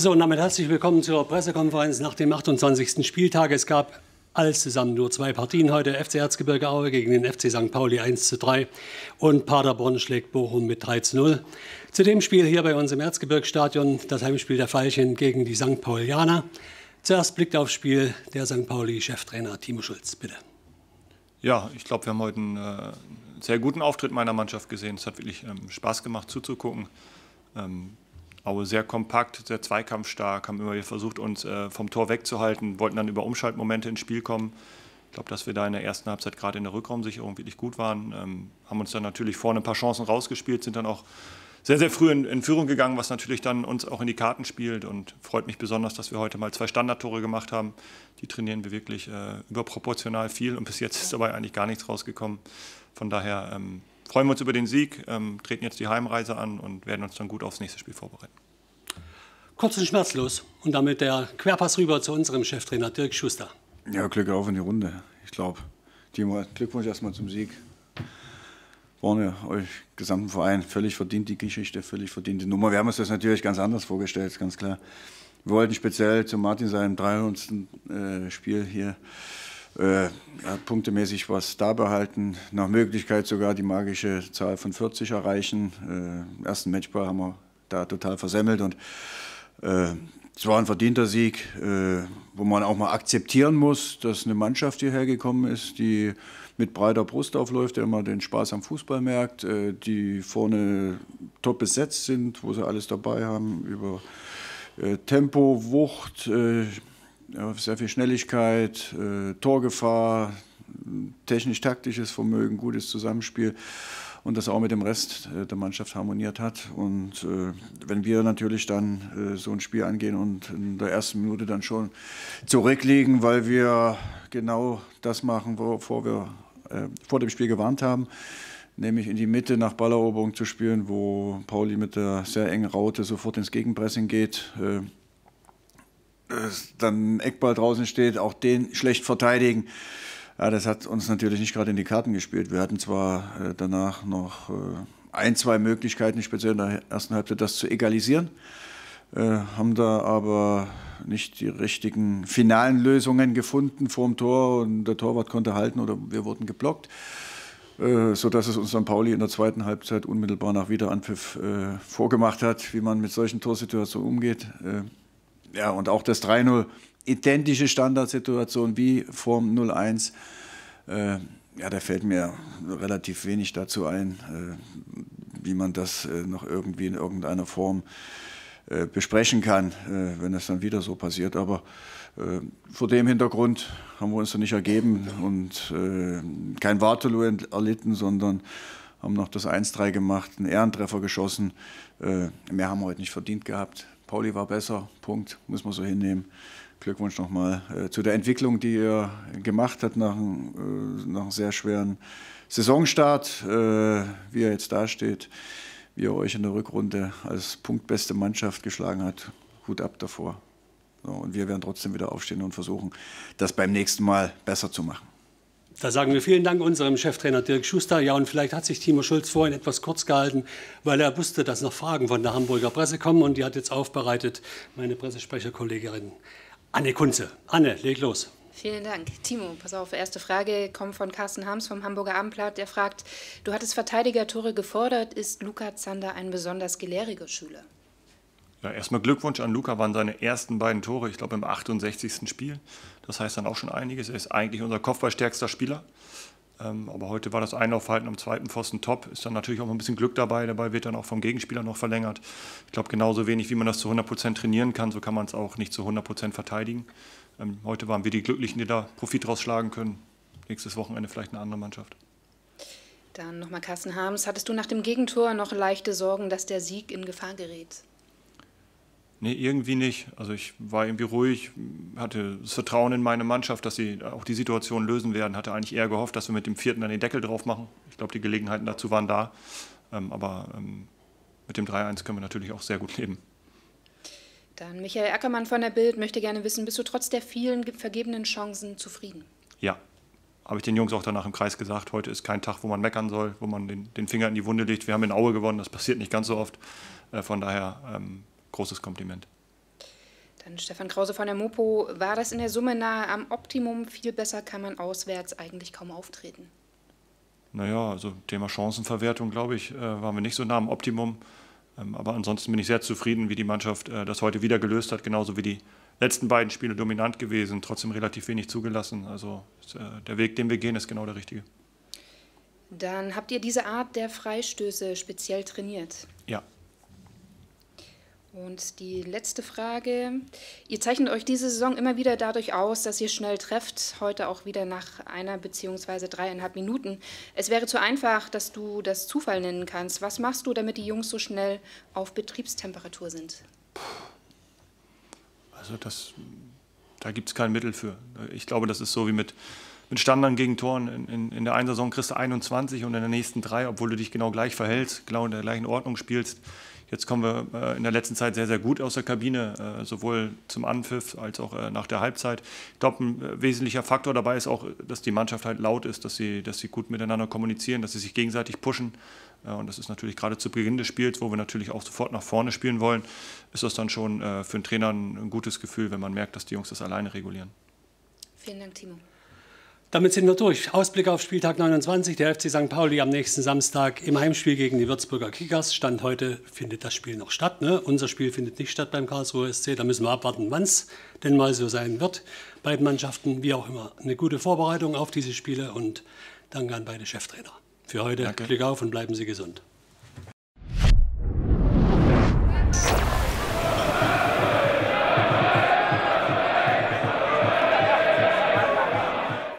So, und damit herzlich willkommen zur Pressekonferenz nach dem 28. Spieltag. Es gab alles zusammen nur zwei Partien heute. FC Erzgebirge Aue gegen den FC St. Pauli 1 zu 3 und Paderborn schlägt Bochum mit 3 zu 0. Zu dem Spiel hier bei uns im Erzgebirgsstadion, das Heimspiel der Veilchen gegen die St. Paulianer. Zuerst blickt aufs Spiel der St. Pauli-Cheftrainer Timo Schulz, bitte. Ja, ich glaube, wir haben heute einen äh, sehr guten Auftritt meiner Mannschaft gesehen. Es hat wirklich ähm, Spaß gemacht zuzugucken. Ähm, Aue sehr kompakt, sehr zweikampfstark, haben immer wieder versucht, uns äh, vom Tor wegzuhalten, wollten dann über Umschaltmomente ins Spiel kommen. Ich glaube, dass wir da in der ersten Halbzeit gerade in der Rückraumsicherung wirklich gut waren. Ähm, haben uns dann natürlich vorne ein paar Chancen rausgespielt, sind dann auch sehr, sehr früh in, in, Führung gegangen, was natürlich dann uns auch in die Karten spielt. Und freut mich besonders, dass wir heute mal zwei Standardtore gemacht haben. Die trainieren wir wirklich äh, überproportional viel und bis jetzt ist dabei eigentlich gar nichts rausgekommen. Von daher ähm, freuen wir uns über den Sieg, ähm, treten jetzt die Heimreise an und werden uns dann gut aufs nächste Spiel vorbereiten. Kurz und schmerzlos. Und damit der Querpass rüber zu unserem Cheftrainer Dirk Schuster. Ja, Glück auf in die Runde. Ich glaube, Timo, Glückwunsch erstmal zum Sieg. War ja euch gesamten Verein völlig verdient die Geschichte, völlig verdient die Nummer. Wir haben uns das natürlich ganz anders vorgestellt, ist ganz klar. Wir wollten speziell zu Martin seinem 300. Äh, Spiel hier äh, punktemäßig was da behalten, nach Möglichkeit sogar die magische Zahl von 40 erreichen. Äh, ersten Matchball haben wir da total versemmelt und äh, es war ein verdienter Sieg, äh, wo man auch mal akzeptieren muss, dass eine Mannschaft hierher gekommen ist, die mit breiter Brust aufläuft, der immer den Spaß am Fußball merkt, äh, die vorne top besetzt sind, wo sie alles dabei haben über äh, Tempo, Wucht. Äh, sehr viel Schnelligkeit, äh, Torgefahr, technisch-taktisches Vermögen, gutes Zusammenspiel und das auch mit dem Rest äh, der Mannschaft harmoniert hat. Und äh, wenn wir natürlich dann so ein Spiel angehen und in der ersten Minute dann schon zurückliegen, weil wir genau das machen, wovor wir vor dem Spiel gewarnt haben, nämlich in die Mitte nach Balleroberung zu spielen, wo Pauli mit der sehr engen Raute sofort ins Gegenpressing geht dann ein Eckball draußen steht, auch den schlecht verteidigen. Ja, das hat uns natürlich nicht gerade in die Karten gespielt. Wir hatten zwar äh, danach noch äh, ein, zwei Möglichkeiten, speziell in der ersten Halbzeit, das zu egalisieren, äh, haben da aber nicht die richtigen finalen Lösungen gefunden vorm Tor und der Torwart konnte halten oder wir wurden geblockt, sodass es uns dann Pauli in der zweiten Halbzeit unmittelbar nach Wiederanpfiff vorgemacht hat, wie man mit solchen Torsituationen umgeht. Ja, und auch das 3-0, identische Standardsituation wie vorm 0-1. Äh, ja, da fällt mir relativ wenig dazu ein, äh, wie man das äh, noch irgendwie in irgendeiner Form äh, besprechen kann, äh, wenn das dann wieder so passiert. Aber äh, vor dem Hintergrund haben wir uns da nicht ergeben und kein Waterloo erlitten, sondern haben noch das 1-3 gemacht, einen Ehrentreffer geschossen. Mehr haben wir heute nicht verdient gehabt. Pauli war besser, Punkt, muss man so hinnehmen. Glückwunsch nochmal äh, zu der Entwicklung, die er gemacht hat nach, äh, nach einem sehr schweren Saisonstart, äh, wie er jetzt dasteht, wie er euch in der Rückrunde als punktbeste Mannschaft geschlagen hat. Hut ab davor. So, und wir werden trotzdem wieder aufstehen und versuchen, das beim nächsten Mal besser zu machen. Da sagen wir vielen Dank unserem Cheftrainer Dirk Schuster. Ja, und vielleicht hat sich Timo Schulz vorhin etwas kurz gehalten, weil er wusste, dass noch Fragen von der Hamburger Presse kommen. Und die hat jetzt aufbereitet meine Pressesprecherkollegin Anne Kunze. Anne, leg los. Vielen Dank. Timo, pass auf, erste Frage kommt von Carsten Harms vom Hamburger Abendblatt. Er fragt, du hattest Verteidiger Tore gefordert, ist Luca Zander ein besonders gelehriger Schüler? Ja, erstmal Glückwunsch an Luca, waren seine ersten beiden Tore, ich glaube im 68. Spiel. Das heißt dann auch schon einiges. Er ist eigentlich unser kopfballstärkster Spieler. Ähm, aber heute war das Einlaufverhalten am zweiten Pfosten top. Ist dann natürlich auch ein bisschen Glück dabei. Dabei wird dann auch vom Gegenspieler noch verlängert. Ich glaube, genauso wenig, wie man das zu 100% trainieren kann, so kann man es auch nicht zu 100% verteidigen. Ähm, heute waren wir die Glücklichen, die da Profit rausschlagen können. Nächstes Wochenende vielleicht eine andere Mannschaft. Dann nochmal Carsten Harms. Hattest du nach dem Gegentor noch leichte Sorgen, dass der Sieg in Gefahr gerät? Nee, irgendwie nicht. Also ich war irgendwie ruhig, hatte das Vertrauen in meine Mannschaft, dass sie auch die Situation lösen werden. Hatte eigentlich eher gehofft, dass wir mit dem vierten dann den Deckel drauf machen. Ich glaube, die Gelegenheiten dazu waren da. Ähm, aber ähm, mit dem 3-1 können wir natürlich auch sehr gut leben. Dann Michael Ackermann von der Bild möchte gerne wissen, bist du trotz der vielen vergebenen Chancen zufrieden? Ja, habe ich den Jungs auch danach im Kreis gesagt, heute ist kein Tag, wo man meckern soll, wo man den, den Finger in die Wunde legt. Wir haben in Aue gewonnen, das passiert nicht ganz so oft. Äh, von daher ähm, großes Kompliment. Dann Stefan Krause von der Mopo. War das in der Summe nahe am Optimum? Viel besser kann man auswärts eigentlich kaum auftreten. Naja, also Thema Chancenverwertung, glaube ich, äh, waren wir nicht so nah am Optimum. Ähm, aber ansonsten bin ich sehr zufrieden, wie die Mannschaft äh, das heute wieder gelöst hat, genauso wie die letzten beiden Spiele dominant gewesen, trotzdem relativ wenig zugelassen. Also äh, der Weg, den wir gehen, ist genau der richtige. Dann habt ihr diese Art der Freistöße speziell trainiert? Ja. Und die letzte Frage. Ihr zeichnet euch diese Saison immer wieder dadurch aus, dass ihr schnell trefft, heute auch wieder nach einer bzw. dreieinhalb Minuten. Es wäre zu einfach, dass du das Zufall nennen kannst. Was machst du, damit die Jungs so schnell auf Betriebstemperatur sind? Also das, da gibt es kein Mittel für. Ich glaube, das ist so wie mit mit Standard-Gegentoren in, in, in, der einen Saison kriegst du 21 und in der nächsten drei, obwohl du dich genau gleich verhältst, genau in der gleichen Ordnung spielst. Jetzt kommen wir äh, in der letzten Zeit sehr, sehr gut aus der Kabine, äh, sowohl zum Anpfiff als auch äh, nach der Halbzeit. Ich glaube, ein äh, wesentlicher Faktor dabei ist auch, dass die Mannschaft halt laut ist, dass sie, dass sie gut miteinander kommunizieren, dass sie sich gegenseitig pushen. Äh, und das ist natürlich gerade zu Beginn des Spiels, wo wir natürlich auch sofort nach vorne spielen wollen, ist das dann schon äh, für den Trainer ein gutes Gefühl, wenn man merkt, dass die Jungs das alleine regulieren. Vielen Dank, Timo. Damit sind wir durch. Ausblick auf Spieltag 29. Der FC St. Pauli am nächsten Samstag im Heimspiel gegen die Würzburger Kickers. Stand heute findet das Spiel noch statt. Ne? Unser Spiel findet nicht statt beim Karlsruhe SC. Da müssen wir abwarten, wann es denn mal so sein wird. Beiden Mannschaften, wie auch immer, eine gute Vorbereitung auf diese Spiele und danke an beide Cheftrainer. Für heute Danke. Glück auf und bleiben Sie gesund.